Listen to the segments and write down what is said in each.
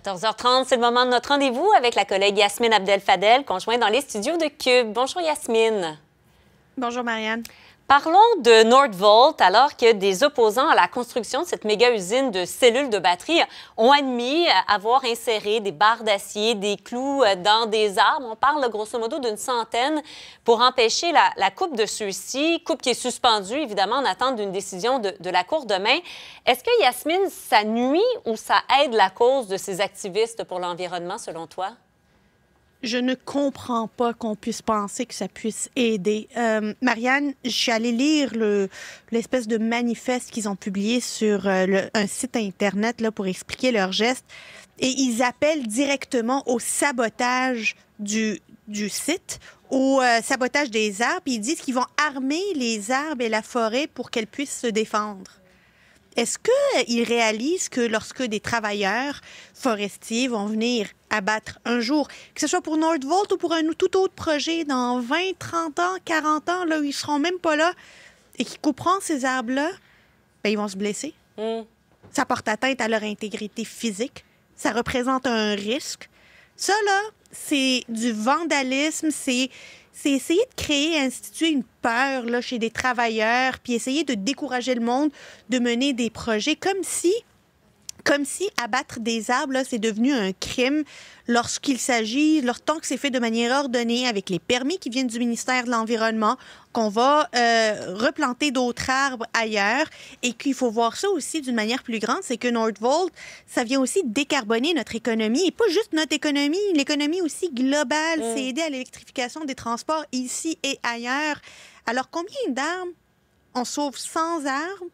14h30, c'est le moment de notre rendez-vous avec la collègue Yasmine Abdel-Fadel, conjointe dans les studios de Cube. Bonjour Yasmine. Bonjour Marianne. Parlons de Nordvolt, alors que des opposants à la construction de cette méga-usine de cellules de batterie ont admis avoir inséré des barres d'acier, des clous euh, dans des arbres. On parle grosso modo d'une centaine pour empêcher la, coupe de ceux-ci, coupe qui est suspendue, évidemment, en attente d'une décision de, de, la Cour demain. Est-ce que, Yasmine, ça nuit ou ça aide la cause de ces activistes pour l'environnement, selon toi? je ne comprends pas qu'on puisse penser que ça puisse aider. Euh, Marianne, j'allais suis lire l'espèce de manifeste qu'ils ont publié sur euh, un site Internet là, pour expliquer leur gestes. Et ils appellent directement au sabotage du, du site, au euh, sabotage des arbres. Ils disent qu'ils vont armer les arbres et la forêt pour qu'elles puissent se défendre. Est-ce qu'ils euh, réalisent que lorsque des travailleurs forestiers vont venir abattre un jour, que ce soit pour Nordvolt ou pour un tout autre projet dans 20, 30 ans, 40 ans, là, où ils seront même pas là, et qui couperont ces arbres-là, ben, ils vont se blesser. Hum. Ça porte atteinte à leur intégrité physique. Ça représente un risque. Ça, là, c'est du vandalisme, c'est c'est essayer de créer, instituer une peur là, chez des travailleurs, puis essayer de décourager le monde de mener des projets comme si comme si abattre des arbres, c'est devenu un crime lorsqu'il s'agit, tant que c'est fait de manière ordonnée, avec les permis qui viennent du ministère de l'Environnement, qu'on va euh, replanter d'autres arbres ailleurs. Et qu'il faut voir ça aussi d'une manière plus grande, c'est que Nordvolt, ça vient aussi décarboner notre économie, et pas juste notre économie, l'économie aussi globale. Mm. C'est aider à l'électrification des transports ici et ailleurs. Alors combien d'arbres on sauve sans arbres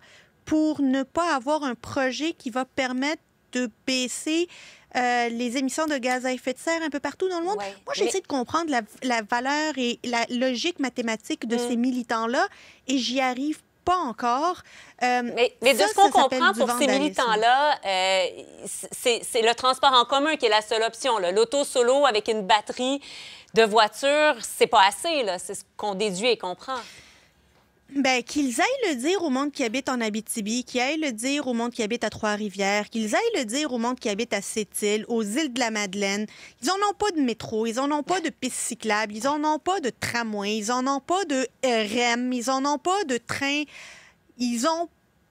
pour ne pas avoir un projet qui va permettre de baisser euh, les émissions de gaz à effet de serre un peu partout dans le monde. Moi, j'essaie de comprendre la, valeur et la logique mathématique de ces mm. militants-là et j'y arrive pas encore. Euh, mais, mais de ce qu'on comprend pour ces militants-là, euh, c'est le transport en commun qui est la seule option. L'auto solo avec une batterie de voiture, c'est pas assez. C'est ce qu'on déduit et comprend. Ben, qu'ils aillent le dire au monde qui habite en Abitibi, qu'ils aillent le dire au monde qui habite à Trois-Rivières, qu'ils aillent le dire au monde qui habite à Sept-Îles, aux îles de la Madeleine. Ils n'en ont pas de métro, ils n'en ont pas de piste cyclable, ils n'en ont pas de tramway, ils n'en ont pas de euh, REM, ils n'en ont pas de train. Ils ont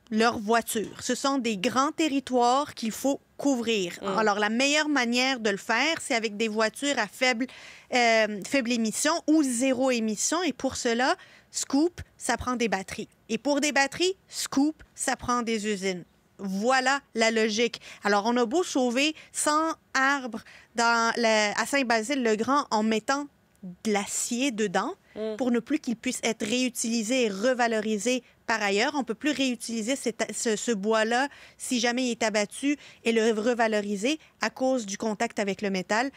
leur voiture. Ce sont des grands territoires qu'il faut couvrir. Mm. Alors, la meilleure manière de le faire, c'est avec des voitures à faible, euh, faible émission ou zéro émission. Et pour cela, Scoop, ça prend des batteries. Et pour des batteries, Scoop, ça prend des usines. Voilà la logique. Alors, on a beau sauver 100 arbres dans à Saint-Basile-le-Grand en mettant de l'acier dedans mm. pour ne plus qu'il puisse être réutilisé et revalorisé par ailleurs. On ne peut plus réutiliser ce, ce bois-là si jamais il est abattu et le revaloriser à cause du contact avec le métal.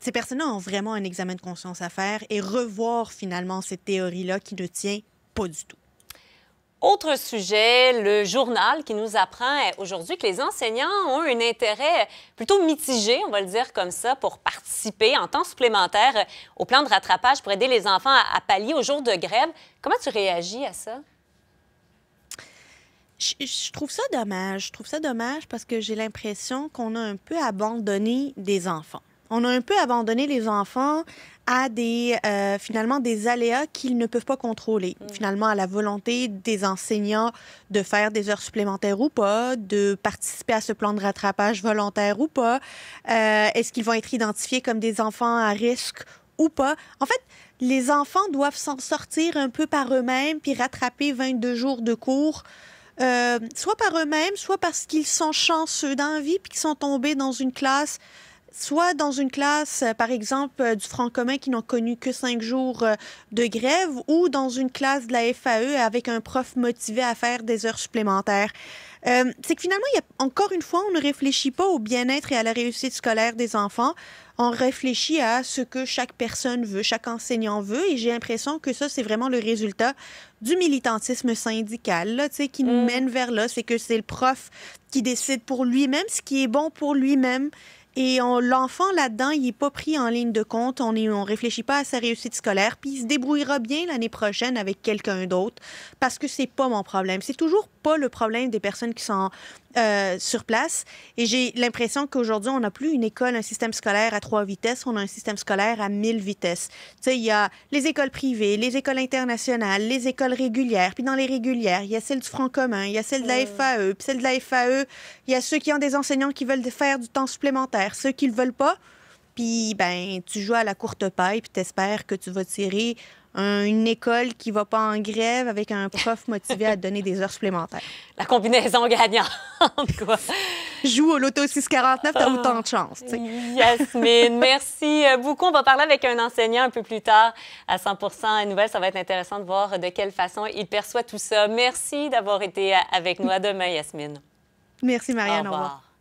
Ces personnes-là ont vraiment un examen de conscience à faire et revoir finalement cette théorie-là qui ne tient pas du tout. Autre sujet, le journal qui nous apprend aujourd'hui que les enseignants ont un intérêt plutôt mitigé, on va le dire comme ça, pour participer en temps supplémentaire au plan de rattrapage pour aider les enfants à pallier au jour de grève. Comment tu réagis à ça? je trouve ça dommage. Je trouve ça dommage parce que j'ai l'impression qu'on a un peu abandonné des enfants on a un peu abandonné les enfants à des euh, finalement des aléas qu'ils ne peuvent pas contrôler. Mm. Finalement, à la volonté des enseignants de faire des heures supplémentaires ou pas, de participer à ce plan de rattrapage volontaire ou pas. Euh, est-ce qu'ils vont être identifiés comme des enfants à risque ou pas. En fait, les enfants doivent s'en sortir un peu par eux-mêmes puis rattraper 22 jours de cours, euh, soit par eux-mêmes, soit parce qu'ils sont chanceux dans la vie puis qu'ils sont tombés dans une classe soit dans une classe, euh, par exemple, euh, du franc commun qui n'ont connu que cinq jours euh, de grève, ou dans une classe de la FAE avec un prof motivé à faire des heures supplémentaires. c'est que finalement, il encore une fois, on ne réfléchit pas au bien-être et à la réussite scolaire des enfants. On réfléchit à ce que chaque personne veut, chaque enseignant veut, et j'ai l'impression que ça, c'est vraiment le résultat du militantisme syndical, là, qui nous mm. mène vers là. C'est que c'est le prof qui décide pour lui-même ce qui est bon pour lui-même et l'enfant là-dedans, il n'est pas pris en ligne de compte. On ne on réfléchit pas à sa réussite scolaire. Puis il se débrouillera bien l'année prochaine avec quelqu'un d'autre parce que c'est pas mon problème. C'est toujours pas le problème des personnes qui sont euh, sur place. Et j'ai l'impression qu'aujourd'hui, on n'a plus une école, un système scolaire à trois vitesses, on a un système scolaire à mille vitesses. Tu sais, il y a les écoles privées, les écoles internationales, les écoles régulières. Puis dans les régulières, il y a celle du franc commun, il y a celle de la FAE. Puis celle de la FAE, il y a ceux qui ont des enseignants qui veulent faire du temps supplémentaire qui ne le veulent pas. Puis, ben, tu joues à la courte paille, puis t'espères que tu vas tirer une école qui va pas en grève avec un prof motivé à donner des heures supplémentaires. La combinaison gagnante, quoi. Joue au loto 649, t'as as autant de chance. Yasmine, merci beaucoup. On va parler avec un enseignant un peu plus tard à 100 à Nouvelle. Ça va être intéressant de voir de quelle façon il perçoit tout ça. Merci d'avoir été avec nous. À demain, Yasmine. Merci, Marianne. Au revoir.